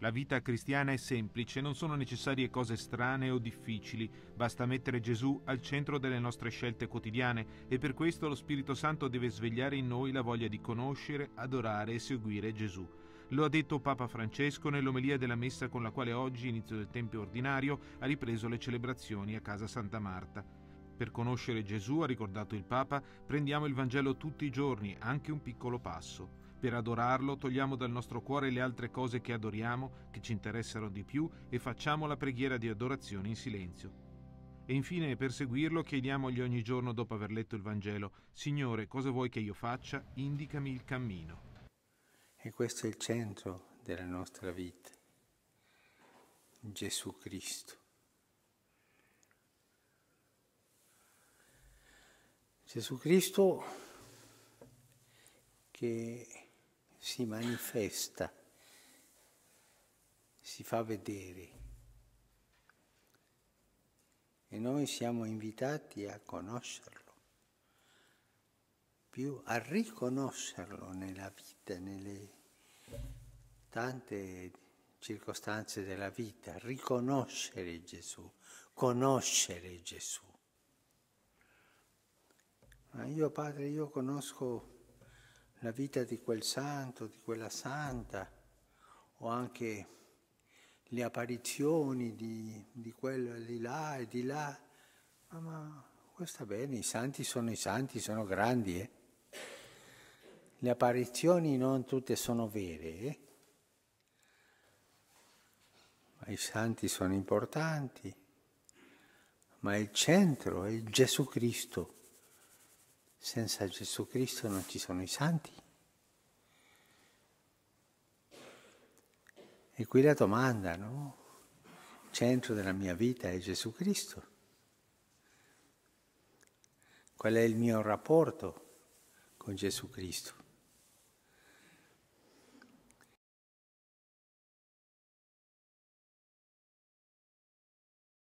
La vita cristiana è semplice, non sono necessarie cose strane o difficili, basta mettere Gesù al centro delle nostre scelte quotidiane e per questo lo Spirito Santo deve svegliare in noi la voglia di conoscere, adorare e seguire Gesù. Lo ha detto Papa Francesco nell'omelia della messa con la quale oggi, inizio del tempio ordinario, ha ripreso le celebrazioni a casa Santa Marta. Per conoscere Gesù, ha ricordato il Papa, prendiamo il Vangelo tutti i giorni, anche un piccolo passo. Per adorarlo togliamo dal nostro cuore le altre cose che adoriamo, che ci interessano di più e facciamo la preghiera di adorazione in silenzio. E infine, per seguirlo, chiediamogli ogni giorno dopo aver letto il Vangelo, Signore, cosa vuoi che io faccia? Indicami il cammino. E questo è il centro della nostra vita, Gesù Cristo. Gesù Cristo che si manifesta, si fa vedere. E noi siamo invitati a conoscerlo, più a riconoscerlo nella vita, nelle tante circostanze della vita, riconoscere Gesù, conoscere Gesù. Ma io padre, io conosco la vita di quel santo, di quella santa, o anche le apparizioni di, di quello di là e di là, ah, ma, ma questo va bene, i santi sono i santi, sono grandi. Eh? Le apparizioni non tutte sono vere, eh? ma i santi sono importanti, ma il centro è Gesù Cristo. Senza Gesù Cristo non ci sono i santi. E qui la domanda, no? Il centro della mia vita è Gesù Cristo. Qual è il mio rapporto con Gesù Cristo?